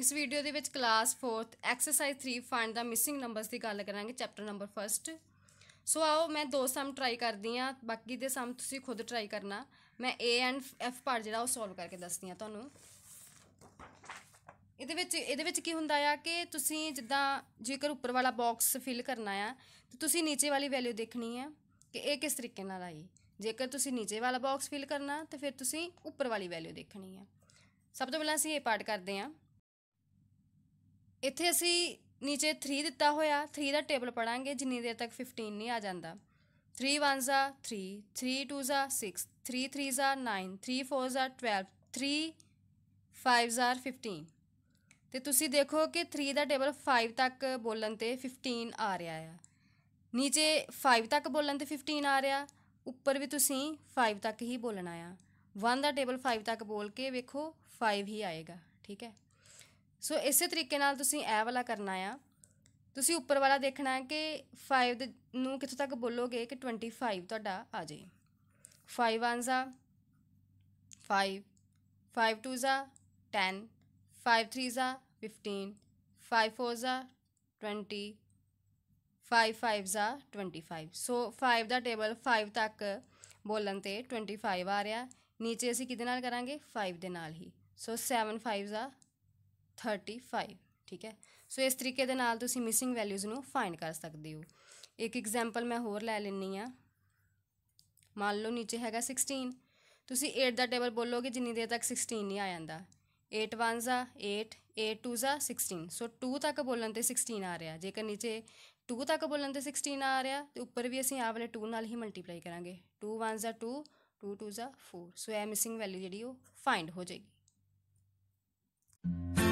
ਇਸ ਵੀਡੀਓ ਦੇ ਵਿੱਚ class 4th exercise 3 find the missing numbers ਦੀ ਗੱਲ ਕਰਾਂਗੇ ਚੈਪਟਰ ਨੰਬਰ 1 ਸੋ ਆਓ ਮੈਂ ਦੋ ਸਮ ਟਰਾਈ ਕਰਦੀ ਆ ਬਾਕੀ ਦੇ ਸਮ ਤੁਸੀਂ ਖੁਦ ਟਰਾਈ ਕਰਨਾ ਮੈਂ A ਐਂਡ F ਪਾਰ ਜਿਹੜਾ ਉਹ ਸੋਲਵ ਕਰਕੇ ਦੱਸਦੀ ਆ ਤੁਹਾਨੂੰ ਇਹਦੇ ਵਿੱਚ ਇਹਦੇ ਵਿੱਚ ਕੀ ਹੁੰਦਾ ਆ ਕਿ ਤੁਸੀਂ ਜਿੱਦਾਂ ਜੇਕਰ ਉੱਪਰ ਵਾਲਾ ਬਾਕਸ ਫਿਲ ਕਰਨਾ ਆ ਤੇ ਤੁਸੀਂ ਨੀਚੇ ਵਾਲੀ ਵੈਲਿਊ ਦੇਖਣੀ ਆ ਕਿ ਇਹ ਕਿਸ ਤਰੀਕੇ ਨਾਲ ਆਈ ਜੇਕਰ ਤੁਸੀਂ ਨੀਚੇ ਵਾਲਾ ਬਾਕਸ ਫਿਲ ਕਰਨਾ ਤੇ ਫਿਰ ਤੁਸੀਂ ਉੱਪਰ ਵਾਲੀ ਵੈਲਿਊ ਦੇਖਣੀ ਆ ਸਭ ਤੋਂ ਪਹਿਲਾਂ ਅਸੀਂ ਇਹ ਪਾਰਟ ਕਰਦੇ ਆ ਇੱਥੇ ਅਸੀਂ ਨੀਚੇ 3 ਦਿੱਤਾ ਹੋਇਆ 3 ਦਾ ਟੇਬਲ ਪੜਾਂਗੇ ਜਿੰਨੀ ਦੇਰ ਤੱਕ 15 ਨਹੀਂ ਆ ਜਾਂਦਾ 3 1 ਜ਼ਾ 3 3 2 ਜ਼ਾ 6 3 3 ਜ਼ਾ 9 3 4 ਜ਼ਾ 12 3 5 15 ਤੇ ਤੁਸੀਂ ਦੇਖੋ ਕਿ 3 ਦਾ ਟੇਬਲ 5 ਤੱਕ ਬੋਲਣ ਤੇ 15 ਆ ਰਿਹਾ ਆ ਨੀਚੇ 5 ਤੱਕ ਬੋਲਣ ਤੇ 15 ਆ ਰਿਹਾ ਉੱਪਰ ਵੀ ਤੁਸੀਂ 5 ਤੱਕ ਹੀ ਬੋਲਣਾ ਆ 1 ਦਾ ਟੇਬਲ 5 ਤੱਕ ਬੋਲ ਕੇ ਵੇਖੋ 5 ਹੀ ਆਏਗਾ ਠੀਕ ਹੈ ਸੋ ਇਸੇ ਤਰੀਕੇ ਨਾਲ ਤੁਸੀਂ ਇਹ ਵਾਲਾ ਕਰਨਾ ਆ ਤੁਸੀਂ ਉੱਪਰ ਵਾਲਾ ਦੇਖਣਾ ਹੈ ਕਿ 5 ਨੂੰ ਕਿੱਥੋਂ ਤੱਕ ਬੋਲੋਗੇ ਕਿ 25 ਤੁਹਾਡਾ ਆ ਜਾਏ 5 1s ਆ 5 5 2s ਆ 10 5 3s ਆ 15 5 4s ਆ 20 5 5s 25 ਸੋ 5 ਦਾ ਟੇਬਲ 5 ਤੱਕ ਬੋਲਣ ਤੇ 25 ਆ ਰਿਹਾ ਨੀਚੇ ਅਸੀਂ ਕਿਹਦੇ ਨਾਲ ਕਰਾਂਗੇ 5 ਦੇ ਨਾਲ ਹੀ ਸੋ 7 5s ਆ 35 ਠੀਕ ਹੈ ਸੋ ਇਸ ਤਰੀਕੇ ਦੇ ਨਾਲ ਤੁਸੀਂ ਮਿਸਿੰਗ ਵੈਲਿਊਜ਼ ਨੂੰ ਫਾਈਂਡ ਕਰ ਸਕਦੇ ਹੋ ਇੱਕ ਐਗਜ਼ਾਮਪਲ ਮੈਂ ਹੋਰ ਲੈ ਲੈਣੀ ਆ ਮੰਨ ਲਓ ਨੀਚੇ ਹੈਗਾ 16 ਤੁਸੀਂ 8 ਦਾ ਟੇਬਲ ਬੋਲੋਗੇ ਜਿੰਨੀ ਦੇਰ ਤੱਕ 16 ਨਹੀਂ ਆ ਜਾਂਦਾ 8 1s ਆ 8 8 2s ਆ 16 ਸੋ 2 ਤੱਕ ਬੋਲਣ ਤੇ 16 ਆ ਰਿਹਾ ਜੇਕਰ ਨੀਚੇ 2 ਤੱਕ ਬੋਲਣ ਤੇ 16 ਆ ਰਿਹਾ ਤੇ ਉੱਪਰ ਵੀ ਅਸੀਂ ਆ ਵਾਲੇ 2 ਨਾਲ ਹੀ ਮਲਟੀਪਲਾਈ ਕਰਾਂਗੇ 2 1s ਆ 2 2 2s ਆ 4 ਸੋ ਇਹ ਮਿਸਿੰਗ ਵੈਲਿਊ ਜਿਹੜੀ ਉਹ ਫਾਈਂਡ ਹੋ ਜਾਏਗੀ